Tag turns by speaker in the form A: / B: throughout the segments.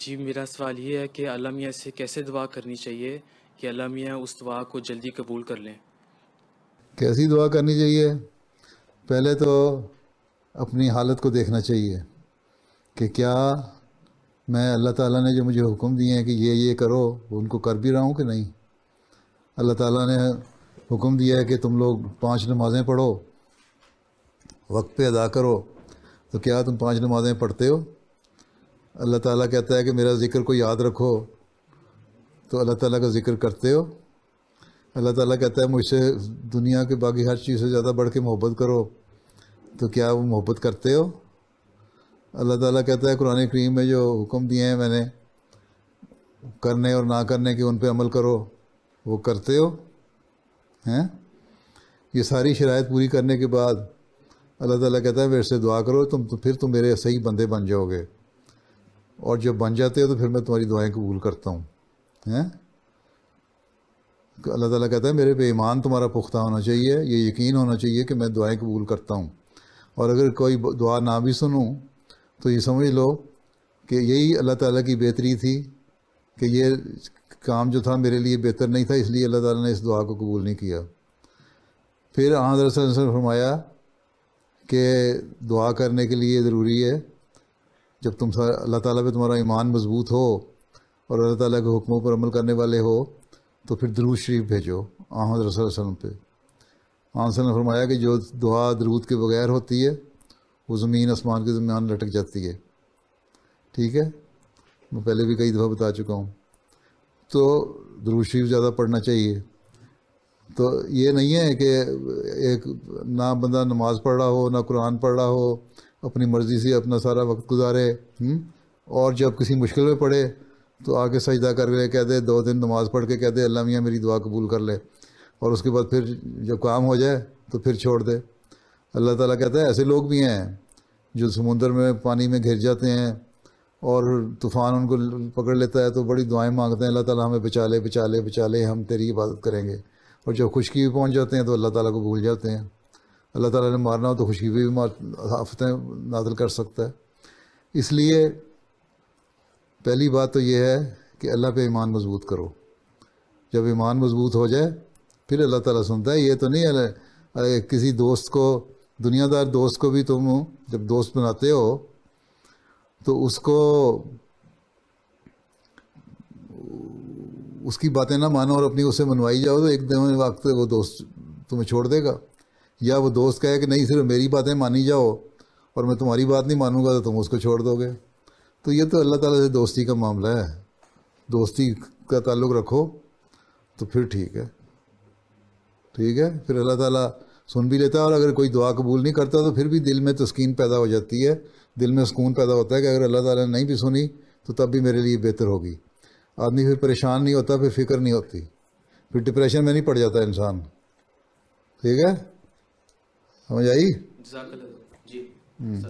A: जी मेरा सवाल ये है कि अलमिया से कैसे दुआ करनी चाहिए कि अलमिया उस दुआ को जल्दी कबूल कर लें कैसी दुआ करनी चाहिए पहले तो अपनी हालत को देखना चाहिए कि क्या मैं अल्लाह ताला ने जो मुझे हुक्म दिए हैं कि ये ये करो उनको कर भी रहा हूँ कि नहीं अल्लाह ताला ने हुक्म दिया है कि तुम लोग पांच नमाज़ें पढ़ो वक्त पे अदा करो तो क्या तुम पांच नमाज़ें पढ़ते हो अल्लाह ताला कहता है कि मेरा ज़िक्र को याद रखो तो अल्लाह ताला का ज़िक्र करते हो अल्लाह ताला कहता है मुझसे दुनिया के बाकी हर चीज़ से ज़्यादा बढ़ के मोहब्बत करो तो क्या वो मोहब्बत करते हो अल्लाह ताला कहता है कुरान करीम में जो हुक्म दिए हैं मैंने करने और ना करने के उन पर अमल करो वो करते हो हैं ये सारी शरात पूरी करने के बाद अल्लाह ताला कहता है मेरे से दुआ करो तुम तो फिर तुम तो मेरे सही बंदे बन जाओगे और जब बन जाते हो तो फिर मैं तुम्हारी दुआएं कबूल करता हूँ हैं अल्लाह ताला कहता है मेरे पे ईमान तुम्हारा पुख्ता होना चाहिए ये यकीन होना चाहिए कि मैं दुआएं कबूल करता हूँ और अगर कोई दुआ ना भी सुनूँ तो ये समझ लो कि यही अल्लाह ताला की बेहतरी थी कि ये काम जो था मेरे लिए बेहतर नहीं था इसलिए अल्लाह ताला ने इस दुआ को कबूल नहीं किया फिर हजरत फरमाया कि दुआ करने के लिए ज़रूरी है जब तुम अल्लाह ताला पे तुम्हारा ईमान मजबूत हो और अल्लाह ताला के हुक्मों पर अमल करने वाले हो तो फिर दरूद शरीफ भेजो अहमद वसलम पे आंसर ने फरमाया कि जो दुआ दरूद के बगैर होती है वो ज़मीन आसमान के दरमियान लटक जाती है ठीक है मैं पहले भी कई दफ़ा बता चुका हूँ तो दरूद शरीफ ज़्यादा पढ़ना चाहिए तो ये नहीं है कि एक ना बंदा नमाज़ पढ़ रहा हो ना कुरान पढ़ रहा हो अपनी मर्ज़ी से अपना सारा वक्त गुजारे हुँ? हम्म? और जब किसी मुश्किल में पड़े तो आके सजदा कर ले कह दे दो दिन नमाज़ पढ़ के कह दे अल्लाह मियाँ मेरी दुआ कबूल कर ले और उसके बाद फिर जब काम हो जाए तो फिर छोड़ दे अल्लाह ताला कहता है ऐसे लोग भी हैं जो समुंदर में पानी में घिर जाते हैं और तूफ़ान उनको पकड़ लेता है तो बड़ी दुआएं मांगते हैं अल्लाह ताला हमें बचा ले बचा ले बचा ले हम तेरी इबादत करेंगे और जब खुशकी भी पहुँच जाते हैं तो अल्लाह ताला को भूल जाते हैं अल्लाह ताला ने मारना हो तो खुशी भी मार आफतें नादल कर सकता है इसलिए पहली बात तो ये है कि अल्लाह पे ईमान मजबूत करो जब ईमान मजबूत हो जाए फिर अल्लाह ताला सुनता है ये तो नहीं है किसी दोस्त को दुनियादार दोस्त को भी तुम जब दोस्त बनाते हो तो उसको उसकी बातें ना मानो और अपनी उसे मनवाई जाओ तो एक दिन वक्त वो दोस्त तुम्हें छोड़ देगा या वो दोस्त कहे कि नहीं सिर्फ मेरी बातें मानी जाओ और मैं तुम्हारी बात नहीं मानूंगा तो तुम उसको छोड़ दोगे तो ये तो अल्लाह ताला से दोस्ती का मामला है दोस्ती का ताल्लुक़ रखो तो फिर ठीक है ठीक है फिर अल्लाह ताला सुन भी लेता है और अगर कोई दुआ कबूल नहीं करता तो फिर भी दिल में तस्कीन पैदा हो जाती है दिल में सुकून पैदा होता है कि अगर अल्लाह ताला ने नहीं भी सुनी तो तब भी मेरे लिए बेहतर होगी आदमी फिर परेशान नहीं होता फिर फिक्र नहीं होती फिर डिप्रेशन में नहीं पड़ जाता इंसान ठीक है समझ आई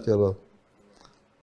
A: चलो